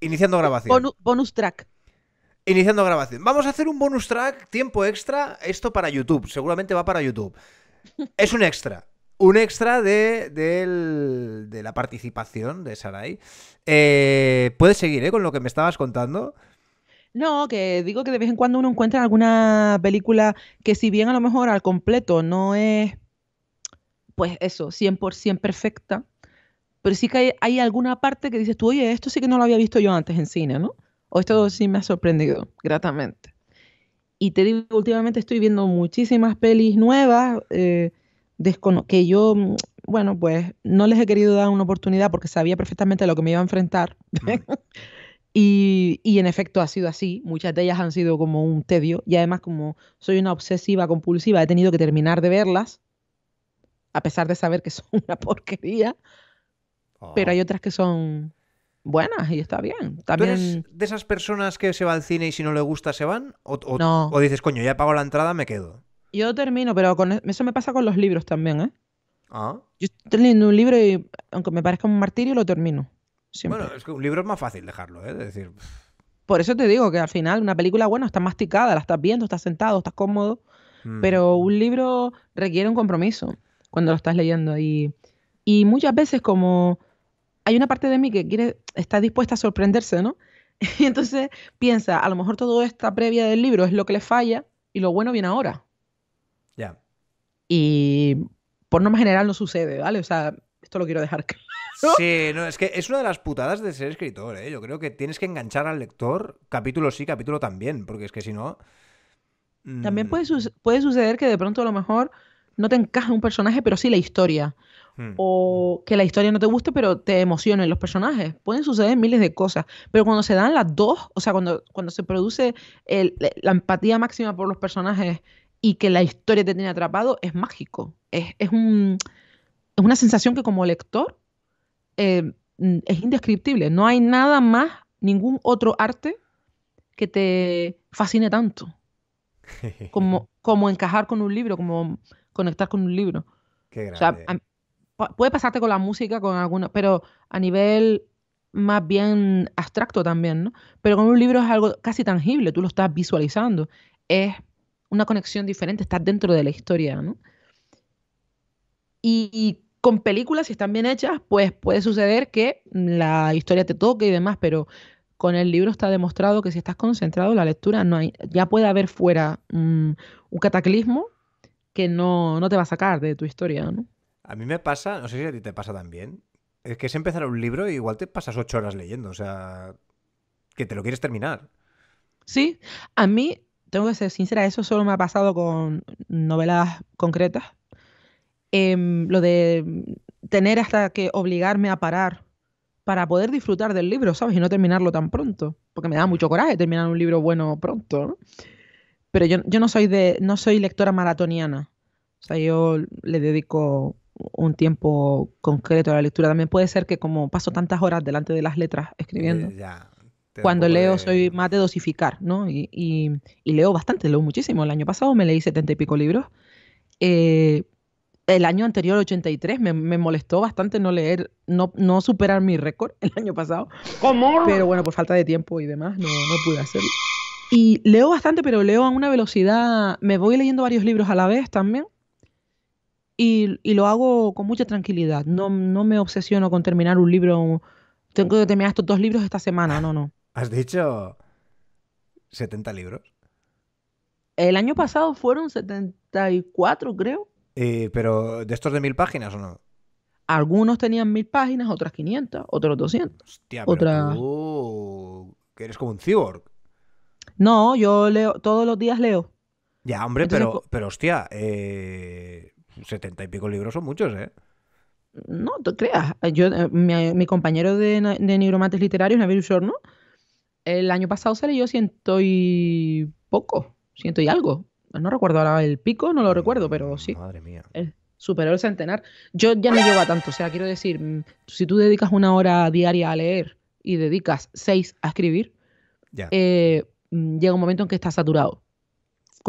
Iniciando grabación. bonus track. Iniciando grabación. Vamos a hacer un bonus track, tiempo extra, esto para YouTube. Seguramente va para YouTube. Es un extra. Un extra de, la participación de Sarai. Eh, puedes seguir eh, con lo que me estabas contando. No, que digo que de vez en cuando uno encuentra alguna película que si bien a lo mejor al completo no es, pues eso, 100% perfecta, pero sí que hay, alguna parte que dices tú, oye, esto sí que no lo había visto yo antes en cine, ¿no? O esto sí me ha sorprendido gratamente. Y te digo, últimamente estoy viendo muchísimas pelis nuevas eh, que yo, mm, bueno, pues no les he querido dar una oportunidad porque sabía perfectamente lo que me iba a enfrentar. y, en efecto ha sido así. Muchas de ellas han sido como un tedio. Y además, como soy una obsesiva compulsiva, he tenido que terminar de verlas, a pesar de saber que son una porquería, pero ah. hay otras que son buenas y está bien. También... eres de esas personas que se va al cine y si no le gusta se van? ¿O, dices, coño, ya pago la entrada, me quedo? Yo termino, pero con e-, eso me pasa con los libros también, ¿eh? Ah. Yo estoy leyendo un libro y, aunque me parezca un martirio, lo termino. Bueno, es que un libro es más fácil dejarlo, Es ¿eh? decir... Por eso te digo que al final una película, bueno, está masticada, la estás viendo, estás sentado, estás cómodo, mm. pero un libro requiere un compromiso cuando lo estás leyendo. Y, y muchas veces como hay una parte de mí que quiere, está dispuesta a sorprenderse, ¿no? Y entonces piensa, a lo mejor toda esta previa del libro es lo que le falla y lo bueno viene ahora. Ya. Y por norma general no sucede, ¿vale? O sea, esto lo quiero dejar claro. Sí, no, es que es una de las putadas de ser escritor, ¿eh? Yo creo que tienes que enganchar al lector, capítulo sí, capítulo también, porque es que si no. También mm. puede, puede suceder que de pronto a lo mejor no te encaja un personaje, pero sí la historia. Mm. o que la historia no te guste, pero te emocionen los personajes. Pueden suceder miles de cosas, pero cuando se dan las dos, o sea, cuando, cuando se produce la empatía máxima por los personajes y que la historia te tiene atrapado, es mágico. Es, una sensación que como lector eh, mm, es indescriptible. No hay nada más, ningún otro arte que te fascine tanto. Como, como encajar con un libro, como conectar con un libro. Qué puede pasarte con la música, con alguna, pero a nivel más bien abstracto también, ¿no? Pero con un libro es algo casi tangible, tú lo estás visualizando, es una conexión diferente, estás dentro de la historia, ¿no? Y, con películas, si están bien hechas, pues puede suceder que la historia te toque y demás, pero con el libro está demostrado que si estás concentrado en la lectura, no hay, ya puede haber fuera un cataclismo que no, no te va a sacar de tu historia, ¿no? A mí me pasa, no sé si a ti te pasa también, es que es empezar un libro y igual te pasas ocho horas leyendo, o sea, que te lo quieres terminar. Sí, a mí, tengo que ser sincera, eso solo me ha pasado con novelas concretas. Em, lo de tener hasta que obligarme a parar para poder disfrutar del libro, ¿sabes? Y no terminarlo tan pronto, porque me da mucho coraje terminar un libro bueno pronto. ¿no? Pero yo, yo no soy de no soy lectora maratoniana. O sea, yo le dedico un tiempo concreto a la lectura. También puede ser que como paso tantas horas delante de las letras escribiendo, eh, cuando leo soy más de dosificar, ¿no? Y, leo bastante, leo muchísimo. El año pasado me leí setenta y pico libros. Eh, el año anterior, 83, me, me molestó bastante no leer, no, no superar mi récord el año pasado. ¿Cómo? Pero bueno, por falta de tiempo y demás, no, no pude hacerlo. Y leo bastante, pero leo a una velocidad, me voy leyendo varios libros a la vez también y, lo hago con mucha tranquilidad. No, me obsesiono con terminar un libro. Tengo que terminar estos dos libros esta semana, no, no. ¿Has dicho 70 libros? El año pasado fueron 74, creo. Eh, pero de estos de mil páginas o no? Algunos tenían mil páginas, otras 500, otros 200. Hostia, pero eres como un cyborg. No, yo leo, todos los días leo. Ya, hombre, pero, pero hostia, eh, 70 y pico libros son muchos, ¿eh? No, tú creas. Eh, mi, compañero de, de Neuromates Literarios, Naviru el año pasado se leyó siento y poco, siento y algo. No recuerdo ahora el pico, no lo mm, recuerdo, pero sí. Madre mía. superó el centenar. Yo ya no llego a tanto, o sea, quiero decir, mm, si tú dedicas una hora diaria a leer y dedicas seis a escribir, eh, mm, llega un momento en que estás saturado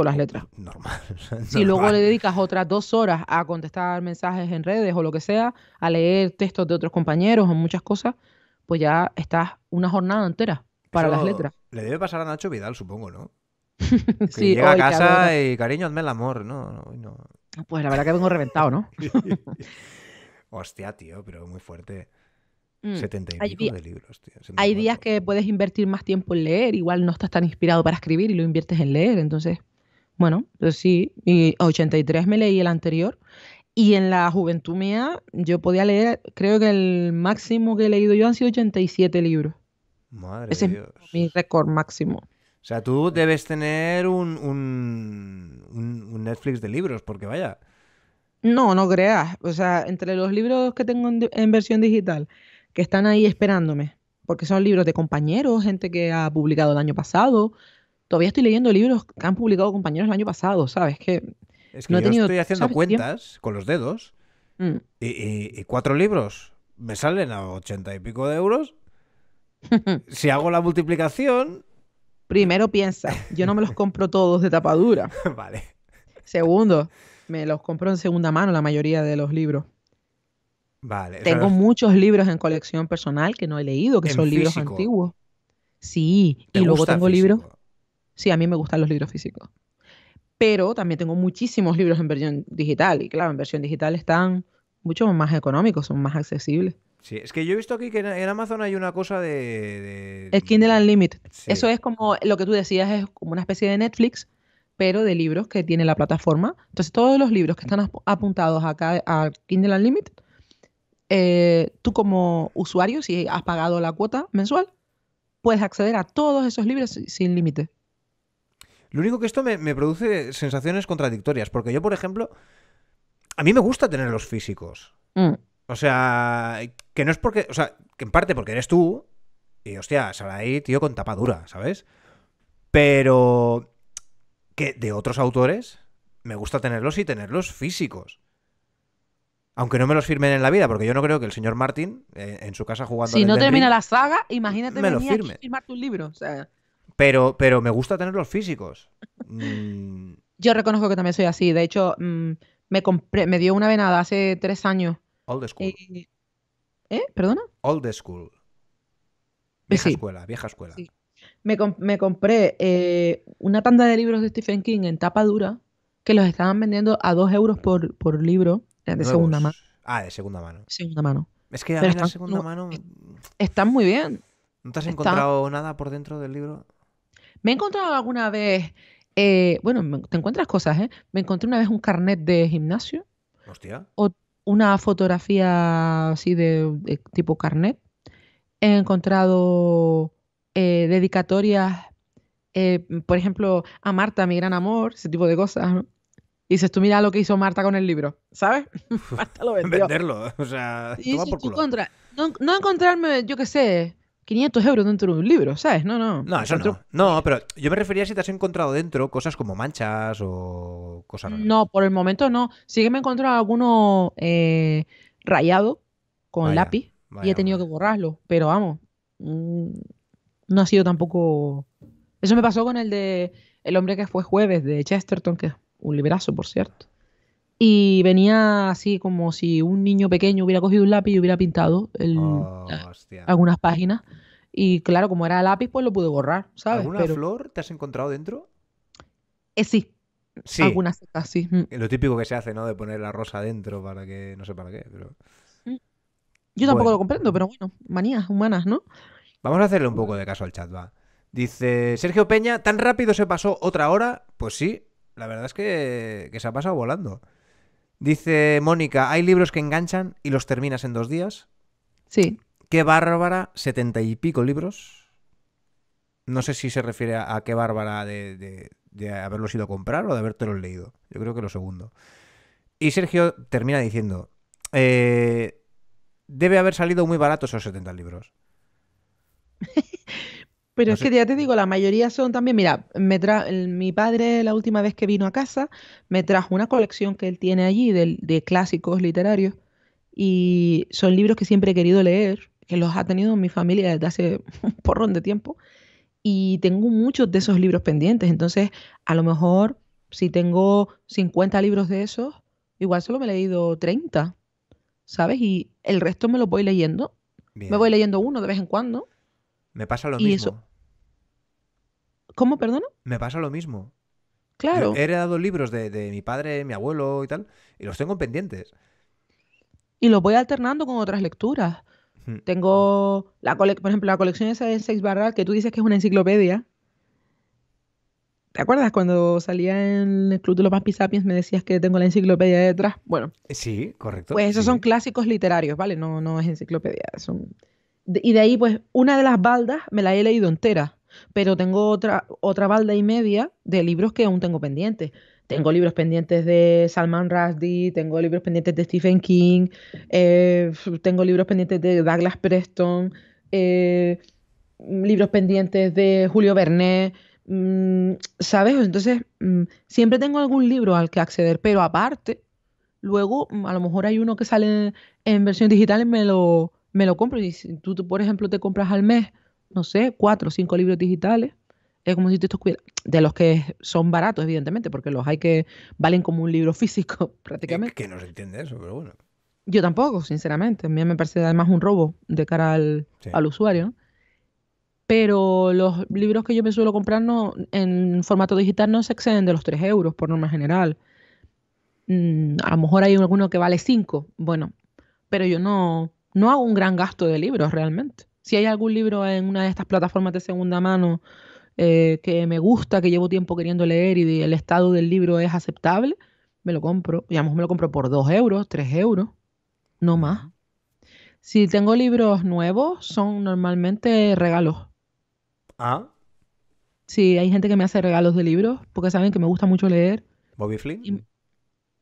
las letras. Normal. Si luego le dedicas otras dos horas a contestar mensajes en redes o lo que sea, a leer textos de otros compañeros o muchas cosas, pues ya estás una jornada entera para las letras. Le debe pasar a Nacho Vidal, supongo, ¿no? Que llega a casa y cariño, hazme el amor, ¿no? Ah, pues la verdad que vengo reventado, ¿no? Hostia, tío, pero muy fuerte. 70 mm. y de libros, tío. Hay días que puedes invertir más tiempo en leer, igual no estás tan inspirado para escribir y lo inviertes en leer, entonces bueno, pues sí, y 83 me leí el anterior. Y en la juventud mía yo podía leer, creo que el máximo que he leído yo han sido 87 libros. Madre Ese Dios. es mi récord máximo. O sea, tú debes tener un, un, Netflix de libros, porque vaya. No, no creas. O sea, entre los libros que tengo en versión digital, que están ahí esperándome, porque son libros de compañeros, gente que ha publicado el año pasado, todavía estoy leyendo libros que han publicado compañeros el año pasado, ¿sabes? Que es que no he tenido, estoy haciendo cuentas con los dedos mm. y, cuatro libros me salen a ochenta y pico de euros. si hago la multiplicación... Primero piensa, yo no me los compro todos de tapadura. vale. Segundo, me los compro en segunda mano la mayoría de los libros. Vale. Tengo muchos libros en colección personal que no he leído, que son libros antiguos. Sí, y luego tengo libros sí, a mí me gustan los libros físicos. Pero también tengo muchísimos libros en versión digital y claro, en versión digital están mucho más económicos, son más accesibles. Sí, es que yo he visto aquí que en Amazon hay una cosa de... El Kindle Unlimited. Eso es como lo que tú decías, es como una especie de Netflix, pero de libros que tiene la plataforma. Entonces todos los libros que están apuntados acá a Kindle Unlimited, eh, tú como usuario, si has pagado la cuota mensual, puedes acceder a todos esos libros sin límite. Lo único que esto me, produce sensaciones contradictorias, porque yo, por ejemplo, a mí me gusta tener los físicos. Mm. O sea, que no es porque, o sea, que en parte porque eres tú, y hostia, sal ahí, tío, con tapadura, ¿sabes? Pero que de otros autores me gusta tenerlos y tenerlos físicos. Aunque no me los firmen en la vida, porque yo no creo que el señor Martin, eh, en su casa jugando. Si no termina la saga, imagínate me venir firme. A firmarte un libro. O sea... Pero, pero me gusta tener los físicos. Mm. Yo reconozco que también soy así. De hecho, mm, me, compré, me dio una venada hace tres años. Old school. Eh, ¿Perdona? Old school. Eh, vieja escuela, vieja escuela. Me, compré eh, una tanda de libros de Stephen King en tapa dura que los estaban vendiendo a dos euros por, libro de segunda mano. Ah, de segunda mano. Segunda mano. Es que a mí la segunda mano. Están muy bien. ¿No te has encontrado nada por dentro del libro? Me he encontrado alguna vez, eh, bueno, te encuentras cosas, ¿eh? Me encontré una vez un carnet de gimnasio. Hostia. O una fotografía así de, tipo carnet. He encontrado eh, dedicatorias, eh, por ejemplo, a Marta, mi gran amor, ese tipo de cosas, Y dices, tú mira lo que hizo Marta con el libro, ¿sabes? Marta lo Venderlo, o sea, por culo. Contra, no, no, encontrarme, yo qué sé, 500 euros dentro de un libro, ¿sabes? No, no. No, no. pero yo me refería a si te has encontrado dentro cosas como manchas o cosas. No, por el momento no. Sí que me he encontrado alguno eh, rayado con lápiz y he tenido que borrarlo, pero vamos. Mm, no ha sido tampoco. Eso me pasó con el de El hombre que fue jueves de Chesterton, que es un librazo, por cierto. Y venía así como si un niño pequeño hubiera cogido un lápiz y hubiera pintado oh, algunas páginas. Y claro, como era lápiz, pues lo pude borrar, ¿sabes? ¿Alguna flor te has encontrado dentro? Eh, sí, Sí. Algunas sí. Mm. Lo típico que se hace, ¿no? De poner la rosa dentro para que. No sé para qué, pero. Mm. Yo tampoco lo comprendo, pero bueno, manías humanas, ¿no? Vamos a hacerle un poco de caso al chat, va. Dice Sergio Peña, ¿tan rápido se pasó otra hora? Pues sí, la verdad es que, que se ha pasado volando. Dice Mónica, ¿hay libros que enganchan y los terminas en dos días? Sí. Qué bárbara, setenta y pico libros. No sé si se refiere a, qué bárbara de, haberlos ido a comprar o de habértelos leído. Yo creo que lo segundo. Y Sergio termina diciendo, eh, debe haber salido muy barato esos 70 libros. Pero es que ya te digo, la mayoría son también, mira, me mi padre la última vez que vino a casa me trajo una colección que él tiene allí de clásicos literarios y son libros que siempre he querido leer que los ha tenido mi familia desde hace un porrón de tiempo y tengo muchos de esos libros pendientes. Entonces, a lo mejor si tengo 50 libros de esos, igual solo me he leído 30, ¿sabes? Y el resto me lo voy leyendo. Me voy leyendo uno de vez en cuando. Me pasa lo mismo. ¿Cómo, perdona? Me pasa lo mismo. Claro. he heredado libros de, de mi padre, mi abuelo y tal, y los tengo pendientes. Y los voy alternando con otras lecturas. Tengo, la cole por ejemplo, la colección esa de Sex Barra, que tú dices que es una enciclopedia. ¿Te acuerdas cuando salía en el Club de los Más Pisapiens me decías que tengo la enciclopedia detrás? Bueno. Eh, sí, correcto. Pues esos son clásicos literarios, ¿vale? No, no es enciclopedia. Son... Y de ahí, pues, una de las baldas me la he leído entera, pero tengo otra, otra balda y media de libros que aún tengo pendientes. Tengo libros pendientes de Salman Rushdie, tengo libros pendientes de Stephen King, eh, tengo libros pendientes de Douglas Preston, eh, libros pendientes de Julio Bernet, mm, ¿sabes? Entonces, mm, siempre tengo algún libro al que acceder, pero aparte, luego mm, a lo mejor hay uno que sale en versión digitales, y me lo, me lo compro. Y si tú, por ejemplo, te compras al mes, no sé, cuatro o cinco libros digitales, de los que son baratos, evidentemente, porque los hay que valen como un libro físico prácticamente. que no se entiende eso, pero bueno. Yo tampoco, sinceramente. A mí me parece además un robo de cara al, usuario. Pero los libros que yo me suelo comprar no, en formato digital no se exceden de los 3 euros por norma general. Mm, a lo mejor hay alguno que vale 5. Bueno, pero yo no, no hago un gran gasto de libros realmente. Si hay algún libro en una de estas plataformas de segunda mano eh, que me gusta, que llevo tiempo queriendo leer y el estado del libro es aceptable, me lo compro. Y me lo compro por 2 euros, 3 euros, no más. Si tengo libros nuevos, son normalmente regalos. Ah. Sí, hay gente que me hace regalos de libros porque saben que me gusta mucho leer. ¿Bobby Flynn?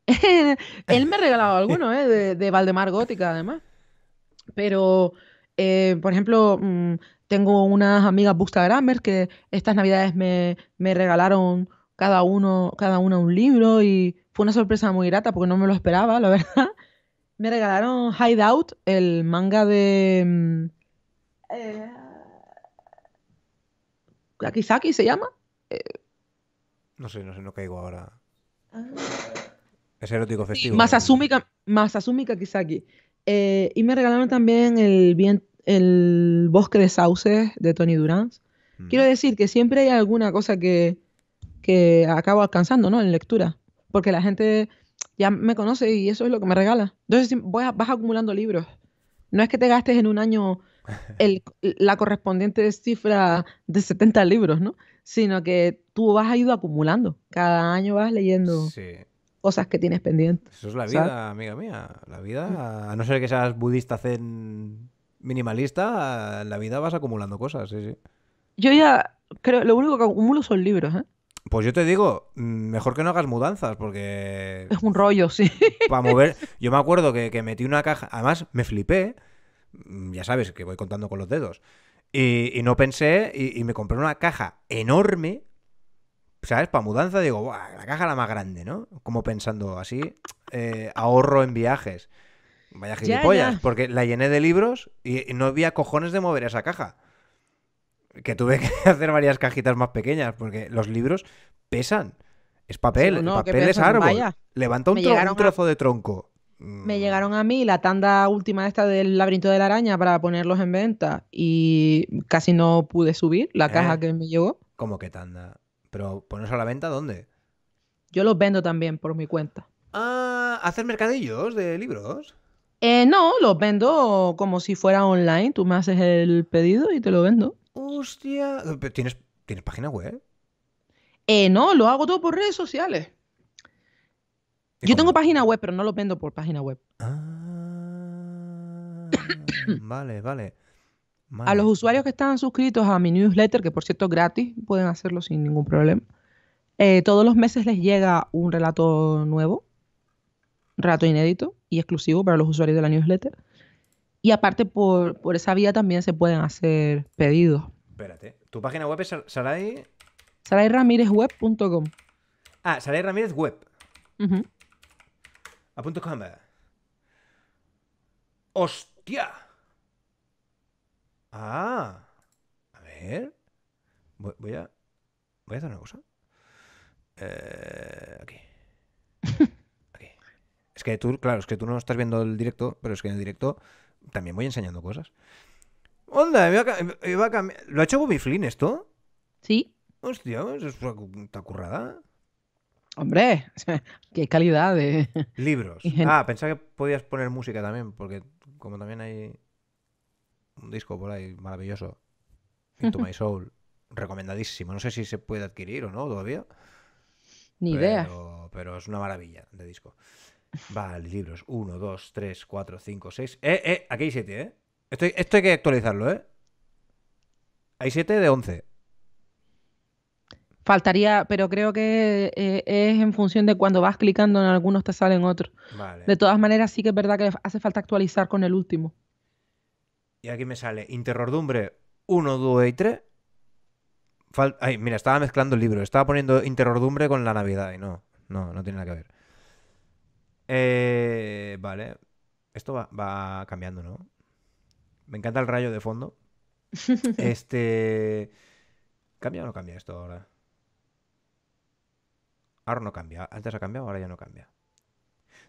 Él me ha regalado algunos, ¿eh? de Valdemar Gótica, además. Pero eh, por ejemplo, mm, tengo unas amigas grammers que estas navidades me, regalaron cada uno, cada una un libro y fue una sorpresa muy grata porque no me lo esperaba, la verdad. Me regalaron Hideout, el manga de... Mm, eh, Kakizaki se llama. Eh, no sé, no sé, no caigo ahora. Ah. Es erótico festivo. Masasumi, Masasumi eh, y me regalaron también el, el Bosque de Sauces de Tony Durán. Mm. Quiero decir que siempre hay alguna cosa que, que acabo alcanzando, ¿no? En lectura. Porque la gente ya me conoce y eso es lo que me regala. Entonces vas acumulando libros. No es que te gastes en un año el, la correspondiente cifra de 70 libros, ¿no? Sino que tú vas a ir acumulando. Cada año vas leyendo. Sí cosas que tienes pendientes. Eso es la vida, amiga mía. La vida, a no ser que seas budista zen minimalista, en la vida vas acumulando cosas, sí, sí. Yo ya creo, lo único que acumulo son libros, ¿eh? Pues yo te digo, mm, mejor que no hagas mudanzas, porque. Es un rollo, sí. Para mover. Yo me acuerdo que, metí una caja. Además, me flipé. Mm, ya sabes que voy contando con los dedos. Y, no pensé, y, y, me compré una caja enorme ¿sabes? Para mudanza digo, la caja la más grande, ¿no? Como pensando así, eh, ahorro en viajes. Vaya gilipollas, porque la llené de libros y no había cojones de mover esa caja. Que tuve que hacer varias cajitas más pequeñas, porque los libros pesan. Es papel, el papel es árbol. Levanta un, trozo de tronco. Me llegaron a mí la tanda última esta del laberinto de la araña para ponerlos en venta y casi no pude subir la ¿Eh? caja que me llegó. ¿Cómo que tanda? Pero ponerse a la venta, ¿dónde? Yo los vendo también por mi cuenta. Ah, ¿hacer mercadillos de libros? Eh, no, los vendo como si fuera online. Tú me haces el pedido y te lo vendo. Hostia. ¿Tienes, ¿tienes página web? Eh, no, lo hago todo por redes sociales. Yo tengo página web, pero no los vendo por página web. Ah, vale, vale. A los usuarios que están suscritos a mi newsletter, que por cierto es gratis, pueden hacerlo sin ningún problema. Eh, todos los meses les llega un relato nuevo, relato inédito y exclusivo para los usuarios de la newsletter. Y aparte, por, esa vía también se pueden hacer pedidos. Espérate, ¿tu página web es Saray? SarayRamírezWeb.com. Ah, SarayRamírezWeb. Ramírez A punto com. ¡Hostia! Ah, a ver. Voy, a, voy a hacer una cosa. Eh, aquí. aquí. Es que tú, claro, es que tú no estás viendo el directo, pero es que en el directo también voy enseñando cosas. Onda, iba a cambiar. ¿Lo ha hecho Bobby Flynn esto? Sí. Hostia, pues es una currada. Hombre, qué calidad de. Libros. Ah, pensaba que podías poner música también, porque como también hay un disco por ahí maravilloso. Into My Soul, recomendadísimo. No sé si se puede adquirir o no todavía. Ni idea. Pero es una maravilla de disco. Vale, libros. 1, 2, 3, 4, 5, 6. Eh, eh, aquí hay 7, ¿eh? Esto, hay que actualizarlo, ¿eh? Hay 7 de 11. Faltaría, pero creo que eh, es en función de cuando vas clicando en algunos te salen otros. Vale. De todas maneras, sí que es verdad que hace falta actualizar con el último. Y aquí me sale Interrordumbre 1, 2 y 3. mira, estaba mezclando el libro. Estaba poniendo Interrordumbre con la Navidad. Y no, no, no tiene nada que ver. Eh, vale. Esto va, cambiando, ¿no? Me encanta el rayo de fondo. este. ¿Cambia o no cambia esto ahora? Ahora no cambia. Antes ha cambiado, ahora ya no cambia.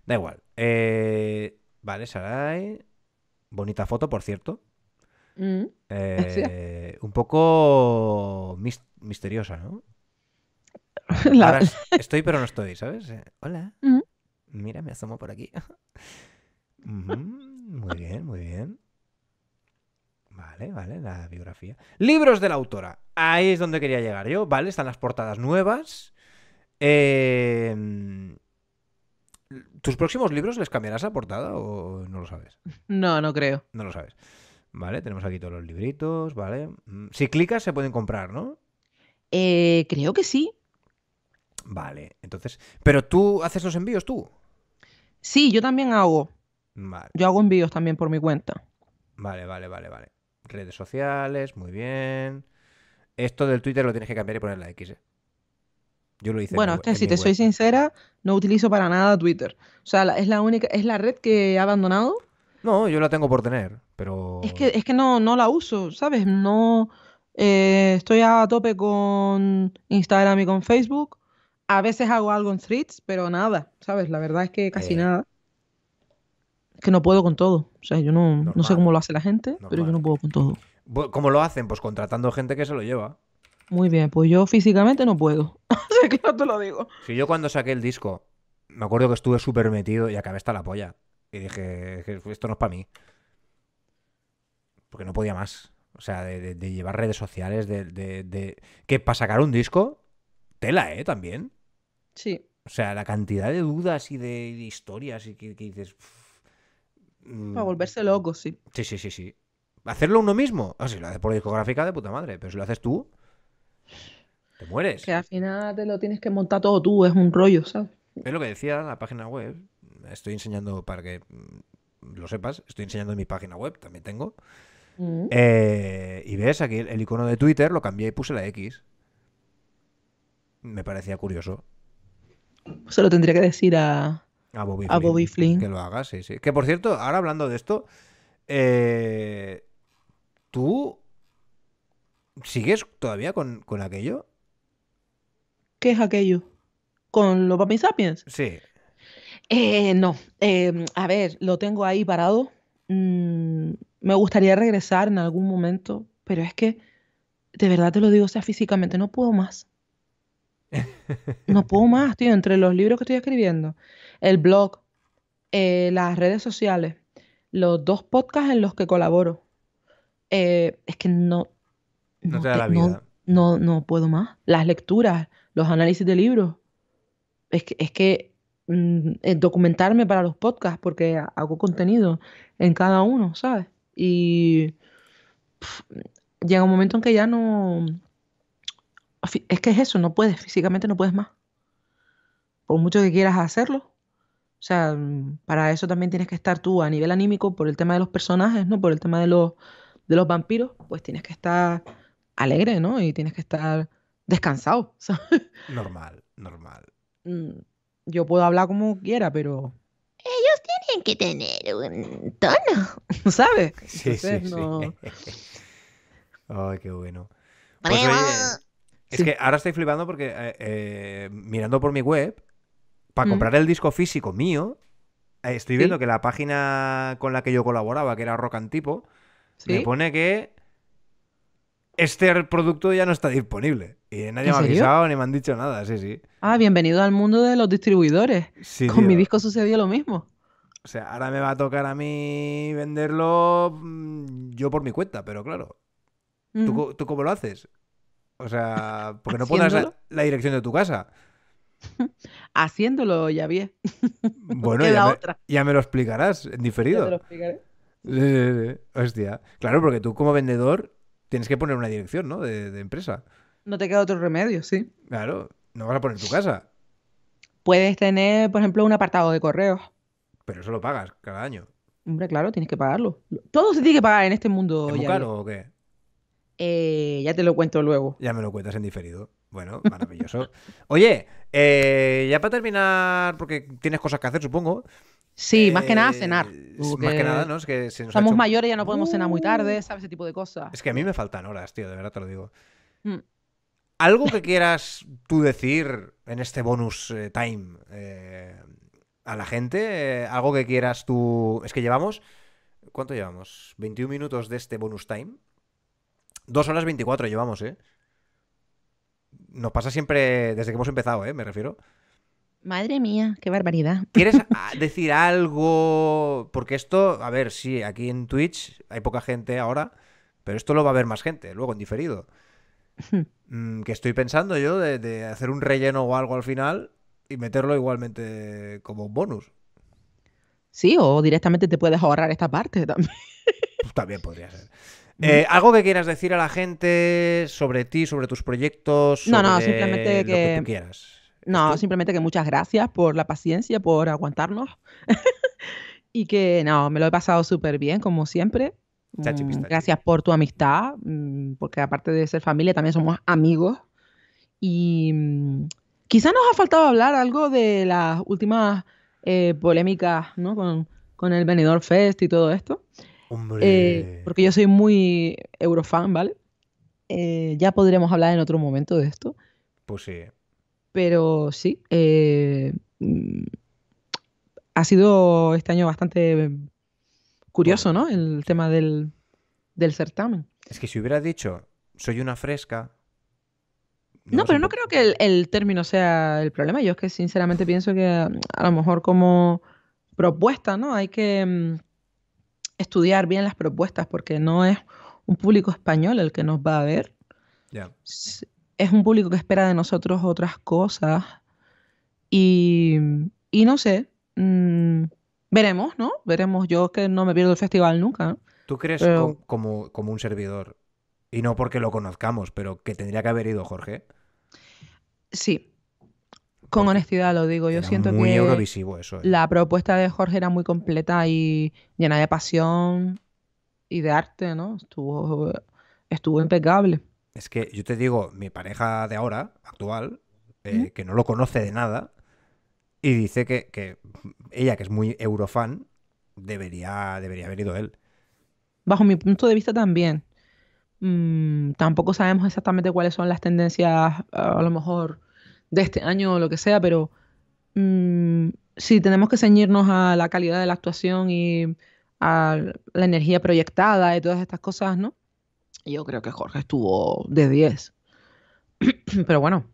Da igual. Eh, vale, Sarai. Bonita foto, por cierto. Mm. Eh, un poco misteriosa, ¿no? Ahora estoy, pero no estoy, ¿sabes? Eh, hola. Mm. Mira, me asomo por aquí. Muy bien, muy bien. Vale, vale, la biografía. Libros de la autora. Ahí es donde quería llegar yo. Vale, están las portadas nuevas. Eh ¿Tus próximos libros les cambiarás la portada o no lo sabes? No, no creo. No lo sabes. Vale, tenemos aquí todos los libritos, ¿vale? Mm, si clicas se pueden comprar, ¿no? Eh, creo que sí. Vale, entonces... ¿Pero tú haces los envíos tú? Sí, yo también hago. Yo hago envíos también por mi cuenta. Vale, vale, vale, vale. Redes sociales, muy bien. Esto del Twitter lo tienes que cambiar y poner la X, ¿eh? Yo lo hice. Bueno, es que si te soy sincera, no utilizo para nada Twitter. O sea, es la única, es la red que he abandonado. No, yo la tengo por tener, pero. Es que, es que no, no la uso, ¿sabes? No. Eh, estoy a tope con Instagram y con Facebook. A veces hago algo en streets, pero nada, ¿sabes? La verdad es que casi eh. nada. Es que no puedo con todo. O sea, yo no, sé cómo lo hace la gente, pero yo no puedo con todo. ¿Cómo lo hacen? Pues contratando gente que se lo lleva. Muy bien, pues yo físicamente no puedo. Así que no te lo digo. Si yo cuando saqué el disco, me acuerdo que estuve súper metido y acabé hasta la polla. Y dije, esto no es para mí. Porque no podía más. O sea, de, llevar redes sociales, de, de... Que para sacar un disco, tela, ¿eh? También. Sí. O sea, la cantidad de dudas y de, historias y que, dices. Mm". Para volverse loco, sí. Sí, sí, sí, sí. Hacerlo uno mismo. Ah, si lo haces por discográfica de puta madre, pero si lo haces tú. Te mueres. Que al final te lo tienes que montar todo tú, es un rollo, ¿sabes? Es lo que decía la página web. Estoy enseñando para que lo sepas, estoy enseñando en mi página web, también tengo. Mm. Eh, y ves aquí el icono de Twitter, lo cambié y puse la X. Me parecía curioso. Se lo tendría que decir a, a Bobby, Flynn, Que lo haga, sí, sí. Que por cierto, ahora hablando de esto, eh, ¿tú sigues todavía con, con aquello? ¿Qué es aquello? ¿Con los Papi Sapiens? Sí. Eh, no, eh, a ver, lo tengo ahí parado. Mm, me gustaría regresar en algún momento, pero es que, de verdad te lo digo, o sea, físicamente no puedo más. No puedo más, tío, entre los libros que estoy escribiendo, el blog, eh, las redes sociales, los dos podcasts en los que colaboro. es que no... No, te da la vida no, no puedo más. Las lecturas, los análisis de libros. Es que, es que mm, eh, documentarme para los podcasts porque hago contenido en cada uno, ¿sabes? Y llega un momento en que ya no... Es que es eso, no puedes, físicamente no puedes más. Por mucho que quieras hacerlo, o sea, para eso también tienes que estar tú a nivel anímico por el tema de los personajes, ¿no? Por el tema de los, de los vampiros, pues tienes que estar alegre, ¿no? Y tienes que estar descansado. Normal, normal. Mm, yo puedo hablar como quiera, pero ellos tienen que tener un tono, ¿sabes? Sí, sí, sí. Ay, qué bueno. Pues, es que ahora estoy flipando porque eh, eh, mirando por mi web, para mm. comprar el disco físico mío, estoy viendo que la página con la que yo colaboraba, que era Rock Antipo, me pone que este producto ya no está disponible. Y nadie me ha avisado ni me han dicho nada, sí, sí. Ah, bienvenido al mundo de los distribuidores. Con mi disco sucedió lo mismo. O sea, ahora me va a tocar a mí venderlo mm, yo por mi cuenta, pero claro. ¿tú, cómo lo haces? O sea, porque no pones la, dirección de tu casa. Haciéndolo, ya bien. Bueno, ya me, lo explicarás en diferido. Ya te lo explicaré. Hostia. Claro, porque tú como vendedor tienes que poner una dirección, ¿no? De, empresa. No te queda otro remedio, sí. Claro, no vas a poner tu casa. Puedes tener, por ejemplo, un apartado de correos. Pero eso lo pagas cada año. Hombre, claro, tienes que pagarlo. Todo se tiene que pagar en este mundo. ¿Es muy caro o qué? Eh, ya te lo cuento luego. Ya me lo cuentas en diferido. Bueno, maravilloso. Oye, eh, ya para terminar, porque tienes cosas que hacer, supongo. Sí, más que nada eh, cenar. Más que nada, ¿no? Es que somos ya no podemos cenar muy tarde, uh. ¿sabes? Ese tipo de cosas. Es que a mí me faltan horas, tío, de verdad te lo digo. Mm. ¿Algo que quieras tú decir en este bonus eh, time a la gente? ¿Algo que quieras tú...? Es que llevamos... ¿Cuánto llevamos? ¿21 minutos de este bonus time? Dos horas 24 llevamos, ¿eh? nos pasa siempre desde que hemos empezado, ¿eh? Me refiero. Madre mía, qué barbaridad. ¿Quieres decir algo? Porque esto, a ver, sí, aquí en Twitch hay poca gente ahora, pero esto lo va a ver más gente, luego en diferido. Mm, que estoy pensando yo de, hacer un relleno o algo al final y meterlo igualmente como bonus. Sí, o directamente te puedes ahorrar esta parte también. Pues también podría ser. Eh, ¿Algo que quieras decir a la gente sobre ti, sobre tus proyectos? no, no, simplemente que... quieras. No, simplemente que muchas gracias por la paciencia, por aguantarnos. y que no, me lo he pasado súper bien, como siempre. Mm, gracias por tu amistad, mm, porque aparte de ser familia, también somos amigos. Y mm, quizá nos ha faltado hablar algo de las últimas eh, polémicas ¿no? con, con el Benidorm Fest y todo esto. Eh, porque yo soy muy eurofan, ¿vale? Eh, ya podremos hablar en otro momento de esto. Pues sí. Pero sí, eh, mm, ha sido este año bastante curioso, ¿no? El tema del, certamen. Es que si hubiera dicho, soy una fresca. No, pero no creo que el, término sea el problema. Yo es que sinceramente pienso que a lo mejor como propuesta, ¿no? Hay que mm, estudiar bien las propuestas porque no es un público español el que nos va a ver. Es un público que espera de nosotros otras cosas. Y, no sé, mm, veremos, ¿no? Veremos. Yo que no me pierdo el festival nunca. ¿Tú crees como, como un servidor? Y no porque lo conozcamos, pero que tendría que haber ido Jorge. Sí, con honestidad lo digo, yo siento muy que eurovisivo eso, eh. la propuesta de Jorge era muy completa y llena de pasión y de arte, ¿no? Estuvo, estuvo impecable. Es que yo te digo, mi pareja de ahora, actual, eh, que no lo conoce de nada, y dice que, ella, que es muy eurofan, debería, debería haber ido él. Bajo mi punto de vista también. Mm, tampoco sabemos exactamente cuáles son las tendencias, a lo mejor de este año o lo que sea, pero mm, si tenemos que ceñirnos a la calidad de la actuación y a la energía proyectada y todas estas cosas, ¿no? Yo creo que Jorge estuvo de 10. pero bueno,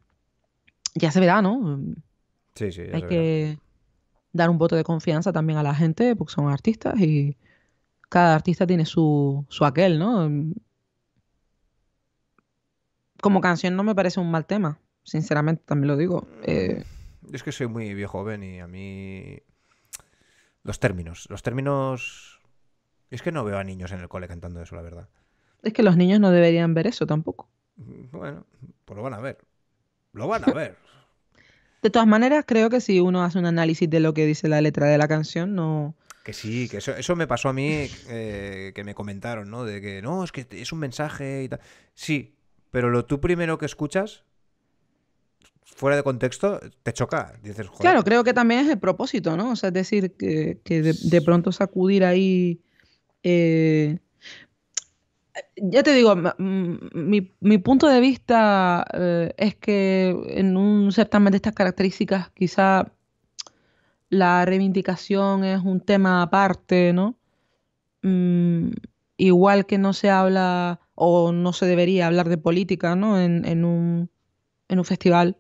ya se verá, ¿no? Sí, sí. Hay que dar un voto de confianza también a la gente, porque son artistas y cada artista tiene su, su aquel, ¿no? Como canción no me parece un mal tema sinceramente también lo digo. Eh, es que soy muy viejo joven y a mí los términos, los términos... Es que no veo a niños en el cole cantando eso, la verdad. Es que los niños no deberían ver eso tampoco. Bueno, pues lo van a ver. Lo van a ver. de todas maneras, creo que si uno hace un análisis de lo que dice la letra de la canción, no... Que sí, que eso, eso me pasó a mí, eh, que me comentaron, ¿no? De que no, es que es un mensaje y tal. Sí, pero lo tú primero que escuchas fuera de contexto te choca. Dices, Joder". Claro, creo que también es el propósito, ¿no? O sea, es decir, que, de, pronto sacudir ahí... Eh, ya te digo, mi, punto de vista eh, es que en un certamen de estas características quizá la reivindicación es un tema aparte, ¿no? Mm, igual que no se habla o no se debería hablar de política, ¿no? En, un, en un festival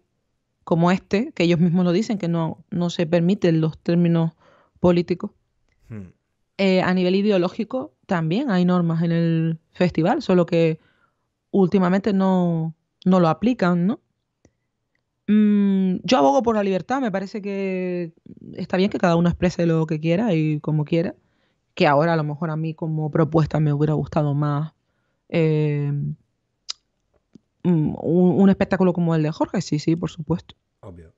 como este, que ellos mismos lo dicen, que no, no se permiten los términos políticos. Hmm. Eh, a nivel ideológico también hay normas en el festival, solo que últimamente no, lo aplican, ¿no? Mm, yo abogo por la libertad, me parece que está bien que cada uno exprese lo que quiera y como quiera, que ahora a lo mejor a mí como propuesta me hubiera gustado más eh, Mm, un, espectáculo como el de Jorge, sí, sí, por supuesto. Obvio.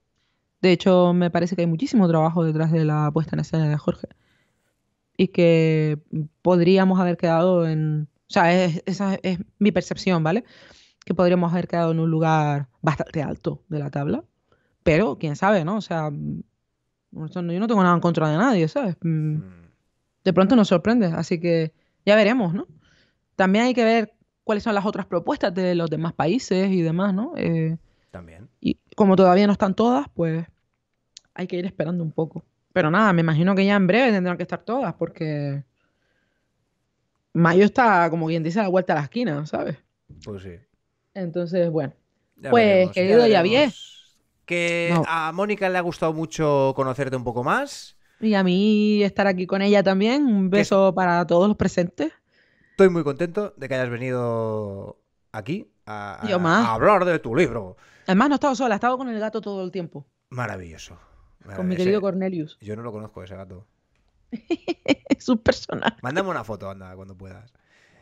De hecho, me parece que hay muchísimo trabajo detrás de la puesta en escena de Jorge. Y que podríamos haber quedado en. O sea, esa es mi percepción, ¿vale? Que podríamos haber quedado en un lugar bastante alto de la tabla. Pero, quién sabe, ¿no? O sea, mm, yo no tengo nada en contra de nadie, ¿sabes? Mm, de pronto nos sorprende, así que ya veremos, ¿no? También hay que ver cuáles son las otras propuestas de los demás países y demás, ¿no? Eh, también. Y como todavía no están todas, pues hay que ir esperando un poco. Pero nada, me imagino que ya en breve tendrán que estar todas, porque mayo está, como bien dice, a la vuelta a la esquina, ¿sabes? Pues sí. Entonces, bueno. pues, querido Javier. Que a Mónica le ha gustado mucho conocerte un poco más. Y a mí estar aquí con ella también. Un beso para todos los presentes. Estoy muy contento de que hayas venido aquí a, hablar de tu libro. Además, no he estado sola, he estado con el gato todo el tiempo. Maravilloso. Con mi querido Cornelius. Yo no lo conozco, ese gato. es un personaje. Mándame una foto, anda, cuando puedas.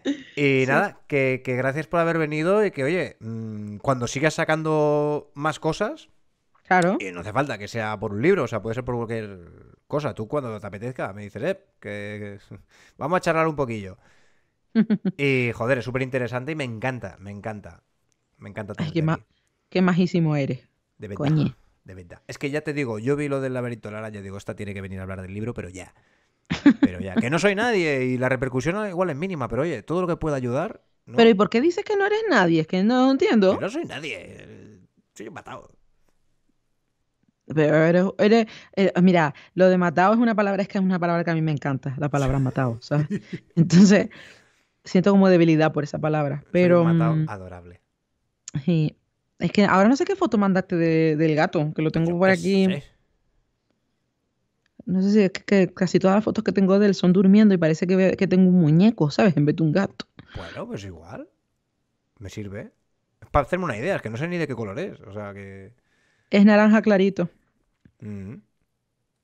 Y nada, que, gracias por haber venido y que, oye, mm, cuando sigas sacando más cosas, Claro. y no hace falta que sea por un libro, o sea, puede ser por cualquier cosa. Tú cuando te apetezca me dices, eh, que- vamos a charlar un poquillo. y joder, es súper interesante y me encanta, me encanta. Me encanta. Ay, qué, majísimo eres. De verdad. De verdad. Es que ya te digo, yo vi lo del laberinto Lara la digo, esta tiene que venir a hablar del libro, pero ya. Pero ya, que no soy nadie y la repercusión igual es mínima, pero oye, todo lo que pueda ayudar. Pero ¿y por qué dices que no eres nadie? Es que no entiendo. no soy nadie. Soy matado. Pero eres, eh, mira, lo de matado es una palabra, es que es una palabra que a mí me encanta, la palabra matado, ¿sabes? Entonces, siento como debilidad por esa palabra, pero... Mm, adorable. Sí. Es que ahora no sé qué foto mandaste del gato, que lo tengo por aquí. No sé si es que, casi todas las fotos que tengo de él son durmiendo y parece que, tengo un muñeco, ¿sabes? En vez de un gato. Bueno, pues igual. Me sirve. Es para hacerme una idea, es que no sé ni de qué color es. O sea que. Es naranja clarito. Mm.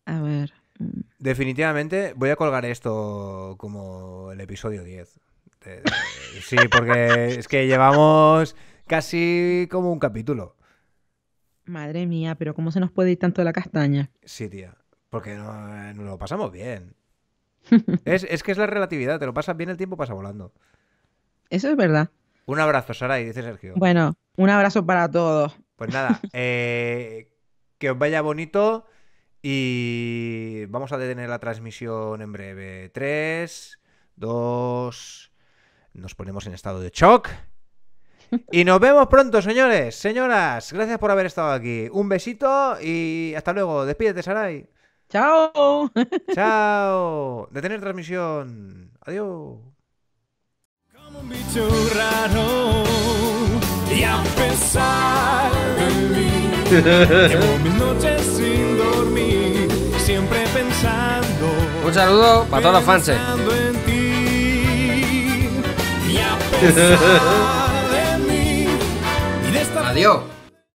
A ver. Mm. Definitivamente voy a colgar esto como el episodio 10. Sí, porque es que llevamos casi como un capítulo. Madre mía, pero ¿cómo se nos puede ir tanto la castaña? Sí, tía, porque eh, nos lo pasamos bien. es, que es la relatividad, te lo pasas bien, el tiempo pasa volando. Eso es verdad. Un abrazo, Sara, y dice Sergio. Bueno, un abrazo para todos. Pues nada, eh, que os vaya bonito y vamos a detener la transmisión en breve. Tres, 2, nos ponemos en estado de shock. Y nos vemos pronto, señores, señoras. Gracias por haber estado aquí. Un besito y hasta luego. Despídete, Saray Chao. Chao. Detener transmisión. Adiós. y noches siempre pensando. Un saludo para todos los fans. Eh. Adiós.